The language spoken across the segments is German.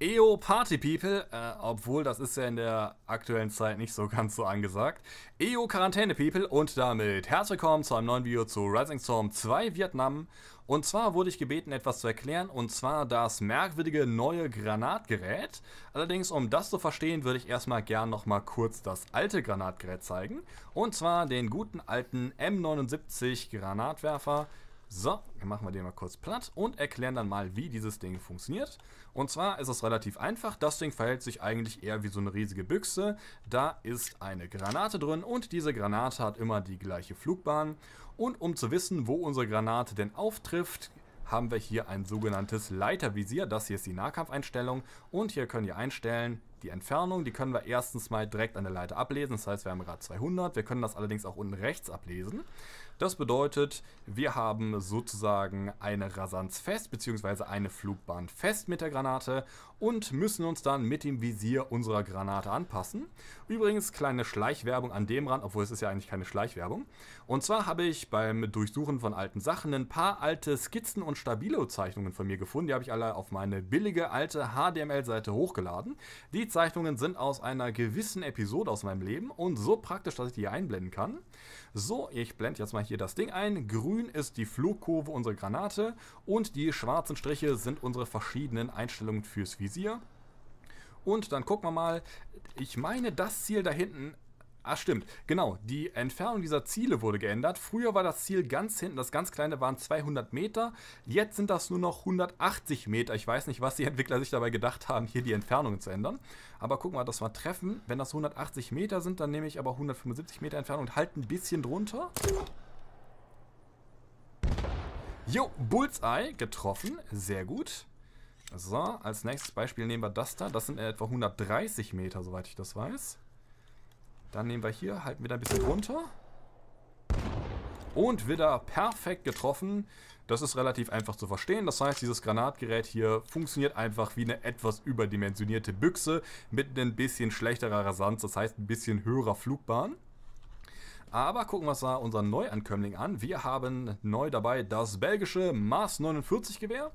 EO Party People, äh, obwohl das ist ja in der aktuellen Zeit nicht so ganz so angesagt. EO Quarantäne People und damit herzlich willkommen zu einem neuen Video zu Rising Storm 2 Vietnam. Und zwar wurde ich gebeten, etwas zu erklären, und zwar das merkwürdige neue Granatgerät. Allerdings, um das zu verstehen, würde ich erstmal gern nochmal kurz das alte Granatgerät zeigen. Und zwar den guten alten M79 Granatwerfer so, dann machen wir den mal kurz platt und erklären dann mal, wie dieses Ding funktioniert. Und zwar ist es relativ einfach. Das Ding verhält sich eigentlich eher wie so eine riesige Büchse. Da ist eine Granate drin und diese Granate hat immer die gleiche Flugbahn. Und um zu wissen, wo unsere Granate denn auftrifft, haben wir hier ein sogenanntes Leitervisier. Das hier ist die Nahkampfeinstellung und hier können wir einstellen, die Entfernung, die können wir erstens mal direkt an der Leiter ablesen. Das heißt, wir haben gerade 200. Wir können das allerdings auch unten rechts ablesen. Das bedeutet, wir haben sozusagen eine Rasanz fest, beziehungsweise eine Flugbahn fest mit der Granate und müssen uns dann mit dem Visier unserer Granate anpassen. Übrigens, kleine Schleichwerbung an dem Rand, obwohl es ist ja eigentlich keine Schleichwerbung. Und zwar habe ich beim Durchsuchen von alten Sachen ein paar alte Skizzen und Stabilo-Zeichnungen von mir gefunden. Die habe ich alle auf meine billige alte hdml seite hochgeladen. Die die Zeichnungen sind aus einer gewissen Episode aus meinem Leben und so praktisch, dass ich die hier einblenden kann. So, ich blende jetzt mal hier das Ding ein. Grün ist die Flugkurve, unsere Granate und die schwarzen Striche sind unsere verschiedenen Einstellungen fürs Visier. Und dann gucken wir mal. Ich meine, das Ziel da hinten Ah, stimmt. Genau. Die Entfernung dieser Ziele wurde geändert. Früher war das Ziel ganz hinten, das ganz kleine waren 200 Meter. Jetzt sind das nur noch 180 Meter. Ich weiß nicht, was die Entwickler sich dabei gedacht haben, hier die Entfernung zu ändern. Aber guck mal, das war Treffen. Wenn das 180 Meter sind, dann nehme ich aber 175 Meter Entfernung und halte ein bisschen drunter. Jo, Bullseye getroffen. Sehr gut. So, als nächstes Beispiel nehmen wir das da. Das sind etwa 130 Meter, soweit ich das weiß. Dann nehmen wir hier, halten wir da ein bisschen runter. Und wieder perfekt getroffen. Das ist relativ einfach zu verstehen. Das heißt, dieses Granatgerät hier funktioniert einfach wie eine etwas überdimensionierte Büchse mit ein bisschen schlechterer Rasanz, das heißt ein bisschen höherer Flugbahn. Aber gucken wir uns da unseren Neuankömmling an. Wir haben neu dabei das belgische Mars 49 Gewehr,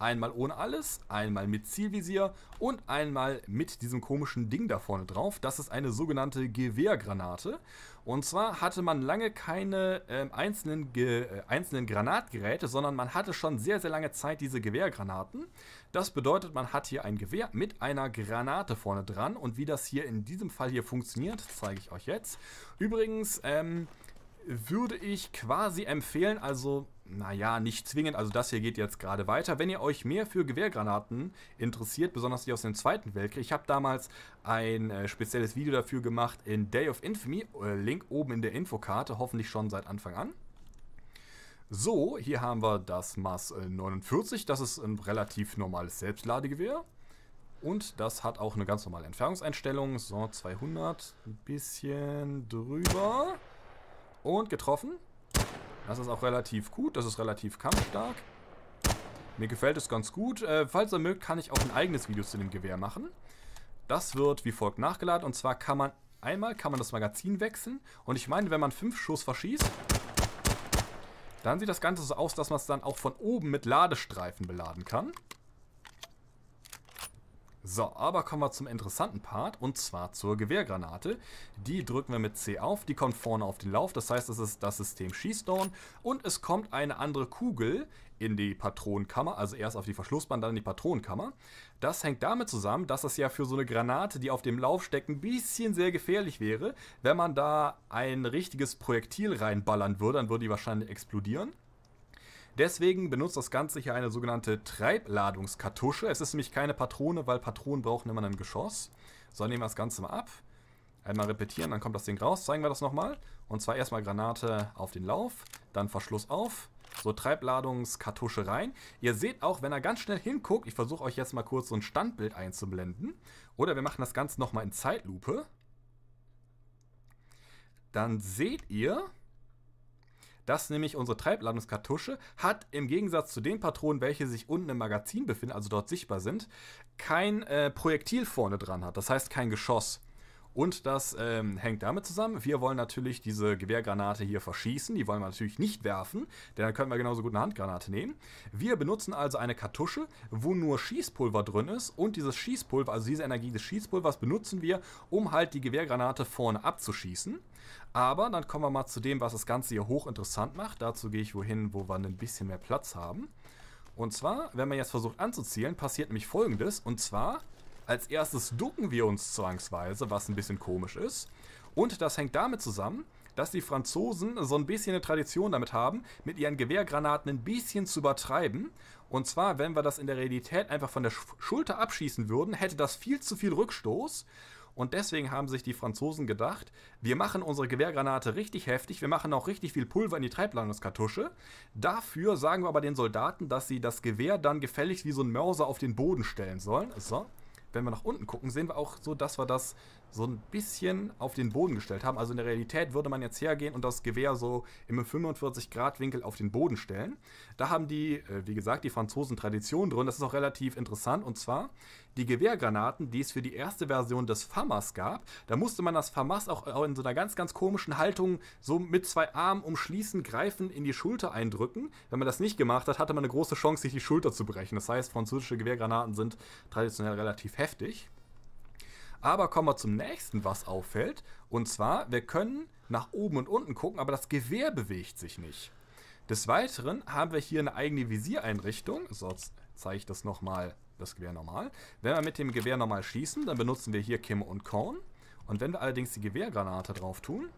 Einmal ohne alles, einmal mit Zielvisier und einmal mit diesem komischen Ding da vorne drauf. Das ist eine sogenannte Gewehrgranate. Und zwar hatte man lange keine äh, einzelnen, äh, einzelnen Granatgeräte, sondern man hatte schon sehr, sehr lange Zeit diese Gewehrgranaten. Das bedeutet, man hat hier ein Gewehr mit einer Granate vorne dran. Und wie das hier in diesem Fall hier funktioniert, zeige ich euch jetzt. Übrigens, ähm, würde ich quasi empfehlen, also naja, nicht zwingend, also das hier geht jetzt gerade weiter. Wenn ihr euch mehr für Gewehrgranaten interessiert, besonders die aus dem Zweiten Weltkrieg, ich habe damals ein äh, spezielles Video dafür gemacht in Day of Infamy, äh, Link oben in der Infokarte, hoffentlich schon seit Anfang an. So, hier haben wir das Maß 49, äh, das ist ein relativ normales Selbstladegewehr. Und das hat auch eine ganz normale Entfernungseinstellung. So, 200, ein bisschen drüber. Und getroffen. Das ist auch relativ gut. Das ist relativ kampfstark. Mir gefällt es ganz gut. Äh, falls ihr mögt, kann ich auch ein eigenes Video zu dem Gewehr machen. Das wird wie folgt nachgeladen. Und zwar kann man einmal kann man das Magazin wechseln. Und ich meine, wenn man fünf Schuss verschießt, dann sieht das Ganze so aus, dass man es dann auch von oben mit Ladestreifen beladen kann. So, aber kommen wir zum interessanten Part und zwar zur Gewehrgranate. Die drücken wir mit C auf, die kommt vorne auf den Lauf, das heißt, es ist das System Schießdown und es kommt eine andere Kugel in die Patronenkammer, also erst auf die Verschlussband, dann in die Patronenkammer. Das hängt damit zusammen, dass das ja für so eine Granate, die auf dem Lauf steckt, ein bisschen sehr gefährlich wäre. Wenn man da ein richtiges Projektil reinballern würde, dann würde die wahrscheinlich explodieren. Deswegen benutzt das Ganze hier eine sogenannte Treibladungskartusche. Es ist nämlich keine Patrone, weil Patronen brauchen immer ein Geschoss. So, nehmen wir das Ganze mal ab. Einmal repetieren, dann kommt das Ding raus. Zeigen wir das nochmal. Und zwar erstmal Granate auf den Lauf, dann Verschluss auf, so Treibladungskartusche rein. Ihr seht auch, wenn er ganz schnell hinguckt, ich versuche euch jetzt mal kurz so ein Standbild einzublenden. Oder wir machen das Ganze nochmal in Zeitlupe. Dann seht ihr, dass nämlich unsere Treibladungskartusche hat im Gegensatz zu den Patronen, welche sich unten im Magazin befinden, also dort sichtbar sind, kein äh, Projektil vorne dran hat, das heißt kein Geschoss. Und das ähm, hängt damit zusammen, wir wollen natürlich diese Gewehrgranate hier verschießen. Die wollen wir natürlich nicht werfen, denn dann können wir genauso gut eine Handgranate nehmen. Wir benutzen also eine Kartusche, wo nur Schießpulver drin ist. Und dieses Schießpulver, also diese Energie des Schießpulvers, benutzen wir, um halt die Gewehrgranate vorne abzuschießen. Aber dann kommen wir mal zu dem, was das Ganze hier hochinteressant macht. Dazu gehe ich wohin, wo wir ein bisschen mehr Platz haben. Und zwar, wenn man jetzt versucht anzuzielen, passiert nämlich folgendes. Und zwar als erstes ducken wir uns zwangsweise, was ein bisschen komisch ist. Und das hängt damit zusammen, dass die Franzosen so ein bisschen eine Tradition damit haben, mit ihren Gewehrgranaten ein bisschen zu übertreiben. Und zwar, wenn wir das in der Realität einfach von der Schulter abschießen würden, hätte das viel zu viel Rückstoß. Und deswegen haben sich die Franzosen gedacht, wir machen unsere Gewehrgranate richtig heftig, wir machen auch richtig viel Pulver in die Treibladungskartusche. Dafür sagen wir aber den Soldaten, dass sie das Gewehr dann gefälligst wie so ein Mörser auf den Boden stellen sollen. So wenn wir nach unten gucken, sehen wir auch so, dass wir das so ein bisschen auf den Boden gestellt haben. Also in der Realität würde man jetzt hergehen und das Gewehr so im 45-Grad-Winkel auf den Boden stellen. Da haben die, äh, wie gesagt, die Franzosen Tradition drin. Das ist auch relativ interessant. Und zwar die Gewehrgranaten, die es für die erste Version des FAMAS gab. Da musste man das FAMAS auch in so einer ganz, ganz komischen Haltung so mit zwei Armen umschließen, greifen, in die Schulter eindrücken. Wenn man das nicht gemacht hat, hatte man eine große Chance, sich die Schulter zu brechen. Das heißt, französische Gewehrgranaten sind traditionell relativ heftig. Aber kommen wir zum nächsten, was auffällt. Und zwar, wir können nach oben und unten gucken, aber das Gewehr bewegt sich nicht. Des Weiteren haben wir hier eine eigene Visiereinrichtung. Sonst zeige ich das nochmal, das Gewehr normal. Wenn wir mit dem Gewehr normal schießen, dann benutzen wir hier Kim und Korn. Und wenn wir allerdings die Gewehrgranate drauf tun,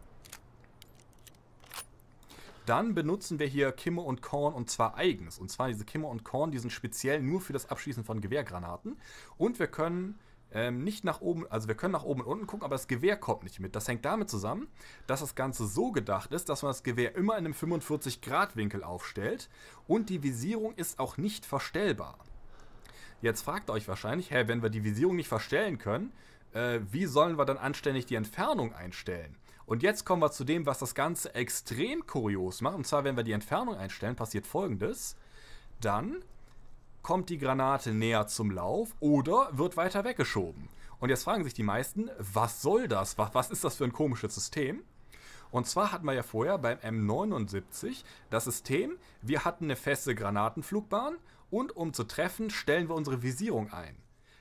dann benutzen wir hier Kimme und Korn und zwar eigens. Und zwar diese Kimme und Korn, die sind speziell nur für das Abschießen von Gewehrgranaten. Und wir können ähm, nicht nach oben, also wir können nach oben und unten gucken, aber das Gewehr kommt nicht mit. Das hängt damit zusammen, dass das Ganze so gedacht ist, dass man das Gewehr immer in einem 45-Grad-Winkel aufstellt und die Visierung ist auch nicht verstellbar. Jetzt fragt euch wahrscheinlich, hä, wenn wir die Visierung nicht verstellen können, äh, wie sollen wir dann anständig die Entfernung einstellen? Und jetzt kommen wir zu dem, was das Ganze extrem kurios macht. Und zwar, wenn wir die Entfernung einstellen, passiert folgendes. Dann kommt die Granate näher zum Lauf oder wird weiter weggeschoben. Und jetzt fragen sich die meisten, was soll das? Was ist das für ein komisches System? Und zwar hatten wir ja vorher beim M79 das System, wir hatten eine feste Granatenflugbahn und um zu treffen, stellen wir unsere Visierung ein.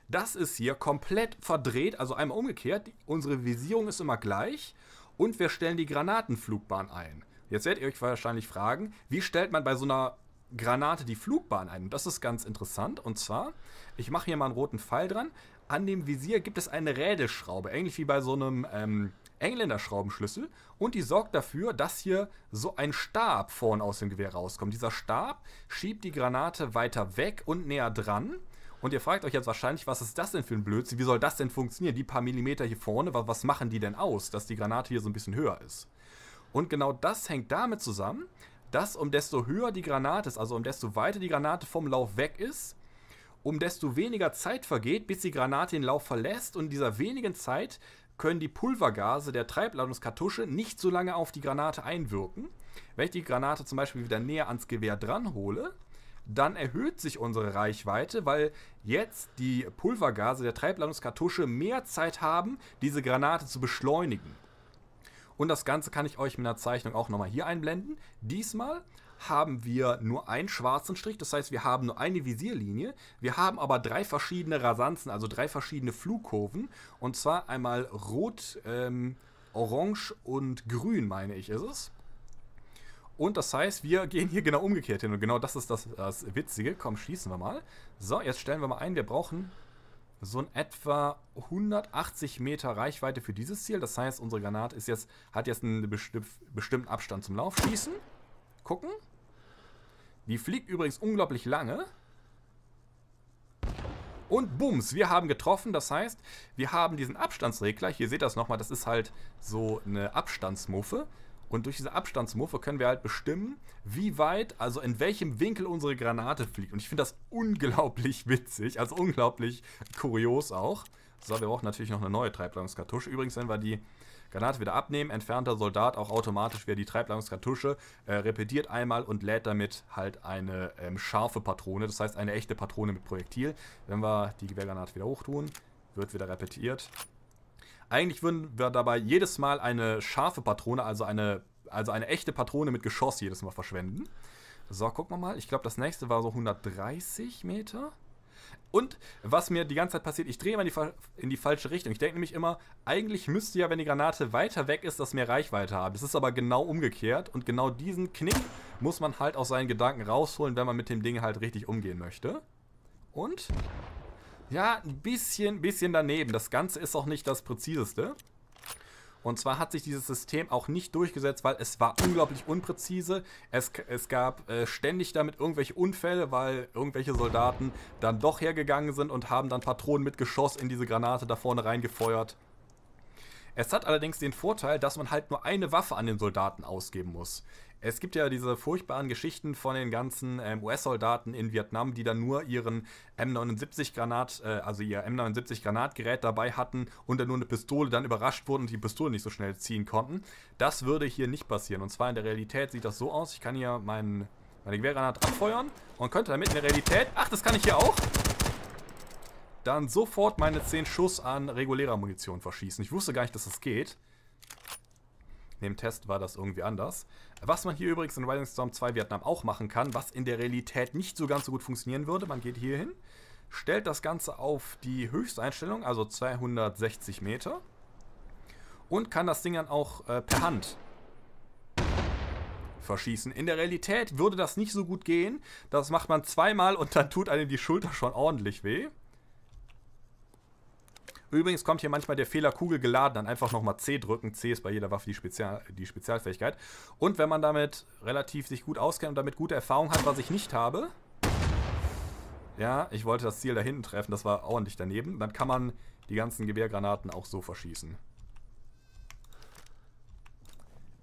Das ist hier komplett verdreht, also einmal umgekehrt. Unsere Visierung ist immer gleich und wir stellen die Granatenflugbahn ein. Jetzt werdet ihr euch wahrscheinlich fragen, wie stellt man bei so einer Granate die Flugbahn ein? Und das ist ganz interessant. Und zwar, ich mache hier mal einen roten Pfeil dran. An dem Visier gibt es eine Rädeschraube, ähnlich wie bei so einem ähm, Engländer Schraubenschlüssel und die sorgt dafür, dass hier so ein Stab vorn aus dem Gewehr rauskommt. Dieser Stab schiebt die Granate weiter weg und näher dran und ihr fragt euch jetzt wahrscheinlich, was ist das denn für ein Blödsinn? Wie soll das denn funktionieren? Die paar Millimeter hier vorne, was machen die denn aus, dass die Granate hier so ein bisschen höher ist? Und genau das hängt damit zusammen, dass um desto höher die Granate ist, also um desto weiter die Granate vom Lauf weg ist, um desto weniger Zeit vergeht, bis die Granate den Lauf verlässt und in dieser wenigen Zeit können die Pulvergase der Treibladungskartusche nicht so lange auf die Granate einwirken. Wenn ich die Granate zum Beispiel wieder näher ans Gewehr dran hole, dann erhöht sich unsere Reichweite, weil jetzt die Pulvergase der Treibladungskartusche mehr Zeit haben, diese Granate zu beschleunigen. Und das Ganze kann ich euch mit einer Zeichnung auch nochmal hier einblenden. Diesmal haben wir nur einen schwarzen Strich, das heißt, wir haben nur eine Visierlinie. Wir haben aber drei verschiedene Rasanzen, also drei verschiedene Flugkurven. Und zwar einmal rot, ähm, orange und grün, meine ich, ist es. Und das heißt, wir gehen hier genau umgekehrt hin. Und genau das ist das, das Witzige. Komm, schießen wir mal. So, jetzt stellen wir mal ein, wir brauchen so ein etwa 180 Meter Reichweite für dieses Ziel. Das heißt, unsere Granate ist jetzt, hat jetzt einen besti bestimmten Abstand zum Lauf. Schießen. Gucken. Die fliegt übrigens unglaublich lange. Und bums, wir haben getroffen. Das heißt, wir haben diesen Abstandsregler. Hier seht ihr das nochmal. Das ist halt so eine Abstandsmuffe. Und durch diese Abstandsmuffe können wir halt bestimmen, wie weit, also in welchem Winkel unsere Granate fliegt. Und ich finde das unglaublich witzig, also unglaublich kurios auch. So, wir brauchen natürlich noch eine neue Treibladungskartusche. Übrigens, wenn wir die Granate wieder abnehmen, entfernter Soldat auch automatisch wieder die Treibladungskartusche, äh, repetiert einmal und lädt damit halt eine ähm, scharfe Patrone, das heißt eine echte Patrone mit Projektil. Wenn wir die Gewehrgranate wieder hochtun, wird wieder repetiert eigentlich würden wir dabei jedes Mal eine scharfe Patrone, also eine, also eine echte Patrone mit Geschoss jedes Mal verschwenden. So, gucken wir mal. Ich glaube, das nächste war so 130 Meter. Und was mir die ganze Zeit passiert, ich drehe immer in die, in die falsche Richtung. Ich denke nämlich immer, eigentlich müsste ja, wenn die Granate weiter weg ist, das mehr Reichweite haben. Das ist aber genau umgekehrt. Und genau diesen Knick muss man halt aus seinen Gedanken rausholen, wenn man mit dem Ding halt richtig umgehen möchte. Und ja, ein bisschen, bisschen daneben. Das Ganze ist auch nicht das Präziseste. Und zwar hat sich dieses System auch nicht durchgesetzt, weil es war unglaublich unpräzise. Es, es gab äh, ständig damit irgendwelche Unfälle, weil irgendwelche Soldaten dann doch hergegangen sind und haben dann Patronen mit Geschoss in diese Granate da vorne reingefeuert. Es hat allerdings den Vorteil, dass man halt nur eine Waffe an den Soldaten ausgeben muss. Es gibt ja diese furchtbaren Geschichten von den ganzen ähm, US-Soldaten in Vietnam, die dann nur ihren M79-Granat, äh, also ihr M79-Granatgerät dabei hatten und dann nur eine Pistole, dann überrascht wurden und die Pistole nicht so schnell ziehen konnten. Das würde hier nicht passieren. Und zwar in der Realität sieht das so aus. Ich kann hier meinen, meine Gewehrgranate abfeuern und könnte damit in der Realität... Ach, das kann ich hier auch? Dann sofort meine 10 Schuss an regulärer Munition verschießen. Ich wusste gar nicht, dass das geht. In dem Test war das irgendwie anders. Was man hier übrigens in Rising Storm 2 Vietnam auch machen kann, was in der Realität nicht so ganz so gut funktionieren würde, man geht hier hin, stellt das Ganze auf die Höchsteinstellung, also 260 Meter, und kann das Ding dann auch äh, per Hand verschießen. In der Realität würde das nicht so gut gehen. Das macht man zweimal und dann tut einem die Schulter schon ordentlich weh. Übrigens kommt hier manchmal der Fehler Kugel geladen, dann einfach nochmal C drücken. C ist bei jeder Waffe die, Spezial, die Spezialfähigkeit. Und wenn man damit relativ sich gut auskennt und damit gute Erfahrung hat, was ich nicht habe. Ja, ich wollte das Ziel da hinten treffen, das war ordentlich daneben. Dann kann man die ganzen Gewehrgranaten auch so verschießen.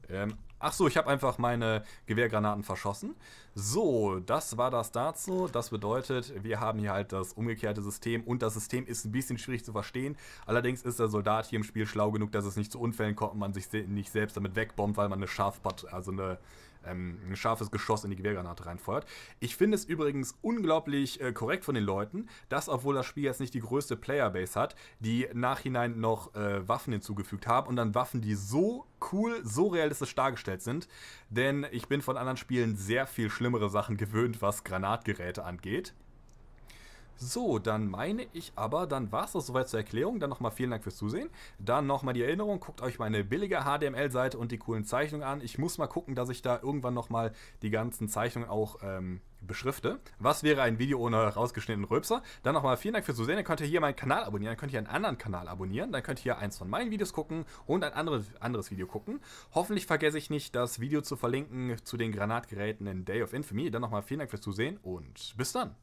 Ähm, Ach so, ich habe einfach meine Gewehrgranaten verschossen. So, das war das dazu. Das bedeutet, wir haben hier halt das umgekehrte System und das System ist ein bisschen schwierig zu verstehen. Allerdings ist der Soldat hier im Spiel schlau genug, dass es nicht zu Unfällen kommt und man sich nicht selbst damit wegbombt, weil man eine Scharfpat, also eine ähm, ein scharfes Geschoss in die Gewehrgranate reinfeuert. Ich finde es übrigens unglaublich äh, korrekt von den Leuten, dass, obwohl das Spiel jetzt nicht die größte Playerbase hat, die nachhinein noch äh, Waffen hinzugefügt haben und dann Waffen, die so cool, so realistisch dargestellt sind. Denn ich bin von anderen Spielen sehr viel schlimmere Sachen gewöhnt, was Granatgeräte angeht. So, dann meine ich aber, dann war es das soweit zur Erklärung. Dann nochmal vielen Dank fürs Zusehen. Dann nochmal die Erinnerung, guckt euch meine billige HDML-Seite und die coolen Zeichnungen an. Ich muss mal gucken, dass ich da irgendwann nochmal die ganzen Zeichnungen auch ähm, beschrifte. Was wäre ein Video ohne rausgeschnittenen Röpser? Dann nochmal vielen Dank fürs Zusehen. Dann könnt ihr hier meinen Kanal abonnieren, dann könnt ihr einen anderen Kanal abonnieren, dann könnt ihr hier eins von meinen Videos gucken und ein anderes, anderes Video gucken. Hoffentlich vergesse ich nicht, das Video zu verlinken zu den Granatgeräten in Day of Infamy. Dann nochmal vielen Dank fürs Zusehen und bis dann.